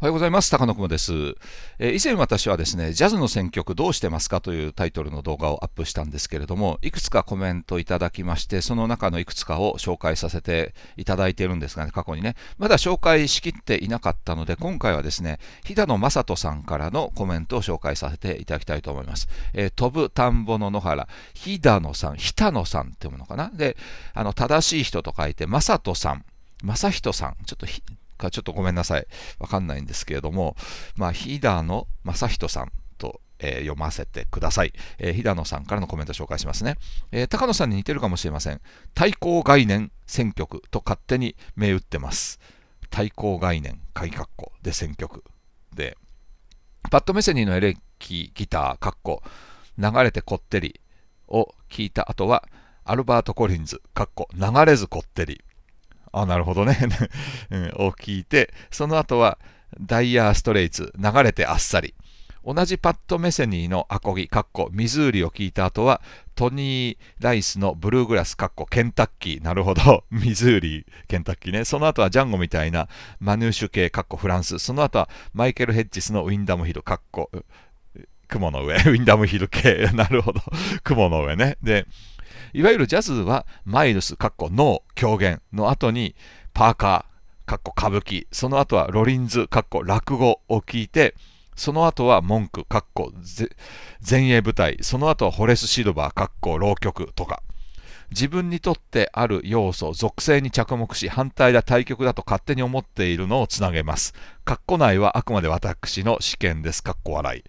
おはようございます。高野くです、えー、以前私はですね、ジャズの選曲どうしてますかというタイトルの動画をアップしたんですけれども、いくつかコメントいただきまして、その中のいくつかを紹介させていただいているんですがね、過去にね、まだ紹介しきっていなかったので、今回はですね、日田野正人さんからのコメントを紹介させていただきたいと思います。えー、飛ぶ田んぼの野原、日田野さん、日田野さんって読むのかなで、あの、正しい人と書いて、正人さん。正人さん、ちょっとかちょっとごめんなさい、わかんないんですけれども、まあ、飛騨の正人さんと、えー、読ませてください、えー。飛野さんからのコメント紹介しますね、えー。高野さんに似てるかもしれません。対抗概念選挙区と勝手に銘打ってます。対抗概念、改革弧で選挙区で、パッドメセニーのエレキギター、カッ流れてこってりを聞いた後は、アルバート・コリンズ、カッ流れずこってりあ、なるほどね うん、を聞いて、その後は、ダイヤーストレイツ、流れてあっさり。同じパッド・メセニーのアコギ、カッコ、ミズーリを聞いた後は、トニー・ライスのブルーグラス、カッコ、ケンタッキー、なるほど、ミズーリケンタッキーね。その後はジャンゴみたいなマヌーシュ系、カッコ、フランス。その後はマイケル・ヘッジスのウィンダム・ヒル、カッコ、雲の上、ウィンダム・ヒル系、なるほど、雲の上ね。で、いわゆるジャズはマイルス、かノー、狂言の後にパーカー、歌舞伎、その後はロリンズ、落語を聞いて、その後は文句、前衛舞台、その後はホレス・シルバー、浪曲とか。自分にとってある要素、属性に着目し、反対だ、対極だと勝手に思っているのをつなげます。かっこ内はあくまで私の試験です。かっ笑い。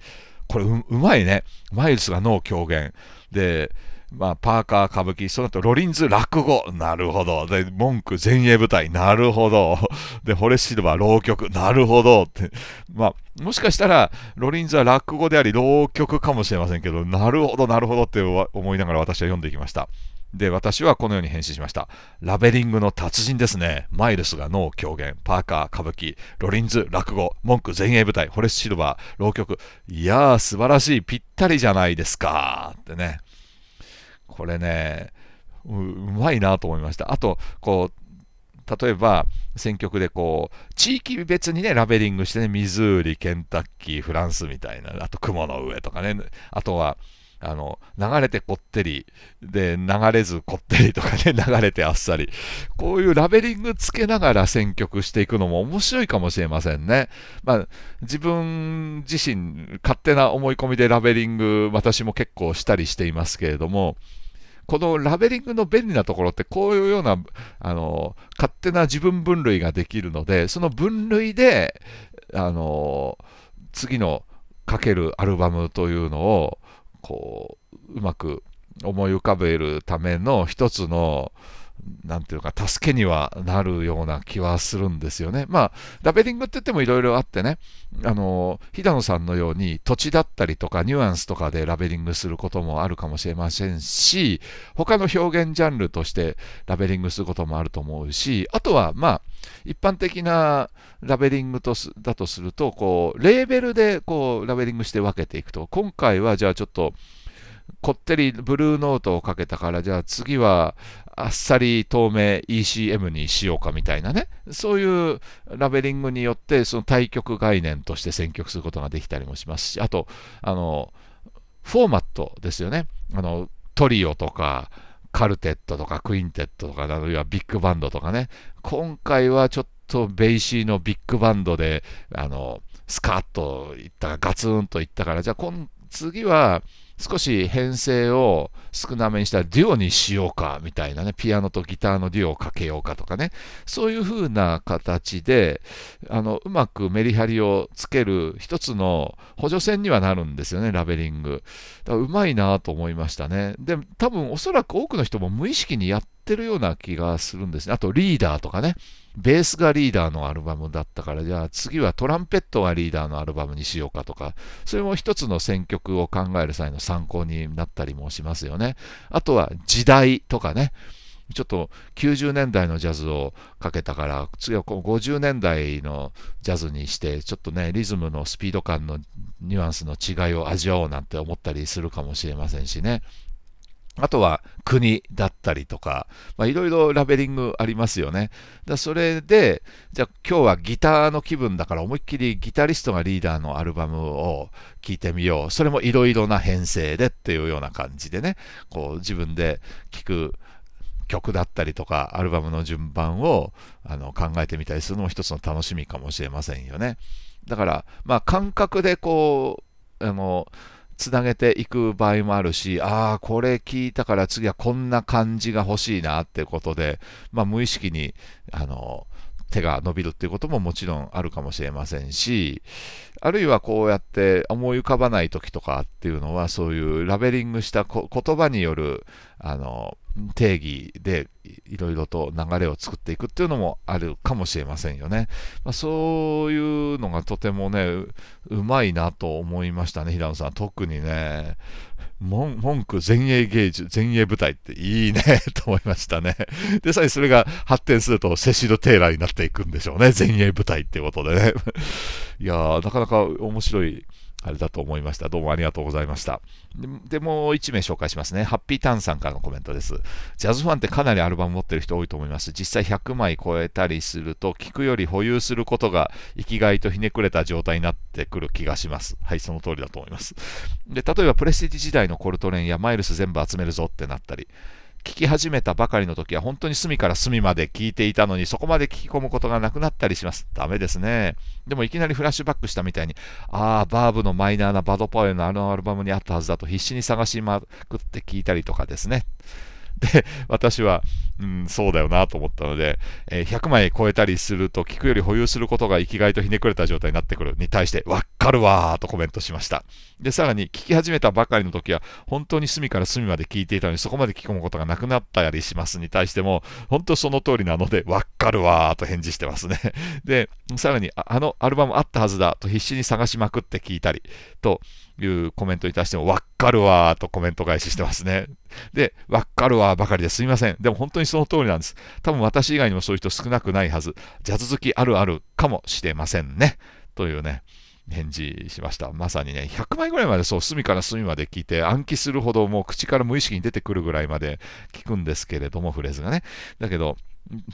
これう、うまいね。マイルスが脳狂言。で、まあ、パーカー歌舞伎、その後ロリンズ落語、なるほど。で、文句前衛舞台、なるほど。で、ホレシルバ浪曲、なるほど。って、まあ、もしかしたら、ロリンズは落語であり、浪曲かもしれませんけど、なるほど、なるほどって思いながら私は読んでいきました。で、私はこのように返信しました。ラベリングの達人ですね。マイルスが脳狂言、パーカー歌舞伎、ロリンズ落語、文句前衛舞台、ホレスシルバー、浪曲。いやー、素晴らしい、ぴったりじゃないですか。ってね。これねうまいなと思いましたあとこう例えば選曲でこう地域別にねラベリングしてねミズーリケンタッキーフランスみたいなあと雲の上とかねあとはあの、流れてこってり、で、流れずこってりとかね、流れてあっさり。こういうラベリングつけながら選曲していくのも面白いかもしれませんね。まあ、自分自身、勝手な思い込みでラベリング、私も結構したりしていますけれども、このラベリングの便利なところってこういうようなあの勝手な自分分類ができるのでその分類であの次のかけるアルバムというのをこううまく思い浮かべるための一つのなんていうか、助けにはなるような気はするんですよね。まあ、ラベリングって言ってもいろいろあってね、あの、ひだのさんのように土地だったりとかニュアンスとかでラベリングすることもあるかもしれませんし、他の表現ジャンルとしてラベリングすることもあると思うし、あとは、まあ、一般的なラベリングとだとすると、こう、レーベルでこう、ラベリングして分けていくと、今回はじゃあちょっと、こってりブルーノートをかけたから、じゃあ次はあっさり透明 ECM にしようかみたいなね、そういうラベリングによって、その対局概念として選曲することができたりもしますし、あと、あの、フォーマットですよね。あの、トリオとか、カルテットとか、クインテットとか、あるいはビッグバンドとかね、今回はちょっとベイシーのビッグバンドで、あの、スカッといったか、ガツンといったから、じゃあ次は、少し編成を少なめにしたデュオにしようかみたいなね、ピアノとギターのデュオをかけようかとかね、そういう風な形で、あの、うまくメリハリをつける一つの補助線にはなるんですよね、ラベリング。だからうまいなと思いましたね。で、多分おそらく多くの人も無意識にやってってるような気がするんですね。あとリーダーとかね。ベースがリーダーのアルバムだったから、じゃあ次はトランペットがリーダーのアルバムにしようかとか、それも一つの選曲を考える際の参考になったりもしますよね。あとは時代とかね。ちょっと90年代のジャズをかけたから、次はこう50年代のジャズにして、ちょっとね、リズムのスピード感のニュアンスの違いを味わおうなんて思ったりするかもしれませんしね。あとは国だったりとか、いろいろラベリングありますよね。だそれで、じゃあ今日はギターの気分だから思いっきりギタリストがリーダーのアルバムを聴いてみよう。それもいろいろな編成でっていうような感じでね、こう自分で聴く曲だったりとか、アルバムの順番をあの考えてみたりするのも一つの楽しみかもしれませんよね。だから、まあ感覚でこう、あの、つなげていく場合もあるし、ああ、これ聞いたから次はこんな感じが欲しいなってことで、まあ、無意識に、あの、手が伸びるっていうことももちろんあるかもしれませんし、あるいはこうやって思い浮かばない時とかっていうのは、そういうラベリングした言葉による、あの、定義でいろいろと流れを作っていくっていうのもあるかもしれませんよね。まあ、そういうのがとてもねう、うまいなと思いましたね、平野さん。特にね、文句前衛芸術、前衛舞台っていいね と思いましたね。で、さらにそれが発展すると、セシル・テイラーになっていくんでしょうね。前衛舞台っていうことでね。いやー、なかなか面白い。あれだと思いました。どうもありがとうございました。で、もう1名紹介しますね。ハッピーターンさんからのコメントです。ジャズファンってかなりアルバム持ってる人多いと思います。実際100枚超えたりすると、聞くより保有することが生きがいとひねくれた状態になってくる気がします。はい、その通りだと思います。で、例えばプレスティジ時代のコルトレンやマイルス全部集めるぞってなったり、聞き始めたばかりの時は本当に隅から隅まで聞いていたのにそこまで聞き込むことがなくなったりします。ダメですね。でもいきなりフラッシュバックしたみたいに、ああ、バーブのマイナーなバドパウエのあのアルバムにあったはずだと必死に探しまくって聞いたりとかですね。で、私は、うん、そうだよなと思ったので、えー、100枚超えたりすると聞くより保有することが生きがいとひねくれた状態になってくるに対して、わっかるわーとコメントしました。で、さらに聞き始めたばかりの時は、本当に隅から隅まで聞いていたのに、そこまで聞き込むことがなくなったりしますに対しても、本当その通りなので、わかるわーと返事してますね。で、さらに、あのアルバムあったはずだと必死に探しまくって聞いたり、というコメントに対しても、わかるわーとコメント返ししてますね。で、わかるわーばかりですみません。でも本当にその通りなんです。多分私以外にもそういう人少なくないはず。ジャズ好きあるあるかもしれませんね。というね。返事しました。まさにね、100枚ぐらいまでそう、隅から隅まで聞いて、暗記するほどもう口から無意識に出てくるぐらいまで聞くんですけれども、フレーズがね。だけど、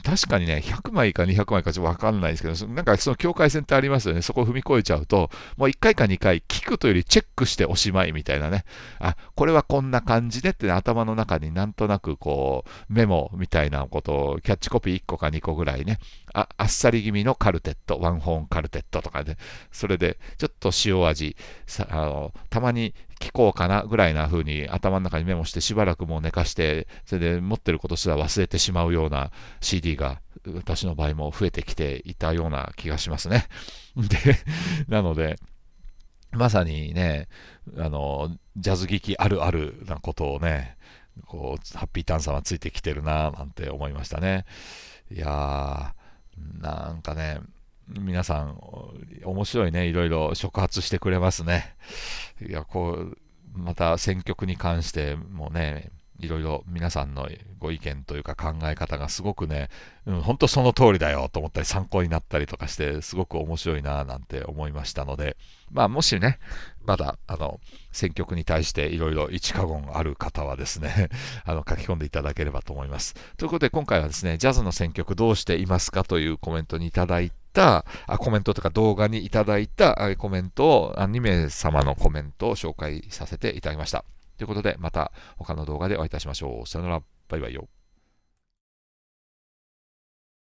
確かにね、100枚か200枚かちょっと分かんないですけど、なんかその境界線ってありますよね。そこを踏み越えちゃうと、もう1回か2回、聞くというよりチェックしておしまいみたいなね。あ、これはこんな感じでって、ね、頭の中になんとなくこう、メモみたいなことを、キャッチコピー1個か2個ぐらいね、ああっさり気味のカルテット、ワンホーンカルテットとかね、それで、ちょっと塩味、さあのたまに聞こうかなぐらいな風に頭の中にメモしてしばらくもう寝かしてそれで持ってることすら忘れてしまうような CD が私の場合も増えてきていたような気がしますね。でなのでまさにねあのジャズ劇あるあるなことをねこうハッピーターンさんはついてきてるななんて思いましたね。いやーなんかね皆さん、面白いね、いろいろ触発してくれますね。いや、こう、また選曲に関してもね、いろいろ皆さんのご意見というか考え方がすごくね、うん、本当その通りだよと思ったり参考になったりとかして、すごく面白いなぁなんて思いましたので、まあもしね、まだ、あの、選曲に対していろいろ一過言ある方はですね、あの、書き込んでいただければと思います。ということで今回はですね、ジャズの選曲どうしていますかというコメントにいただいて、たコメントとか動画にいただいたコメントを、2名様のコメントを紹介させていただきました。ということで、また他の動画でお会いいたしましょう。さよなら、バイバイよ。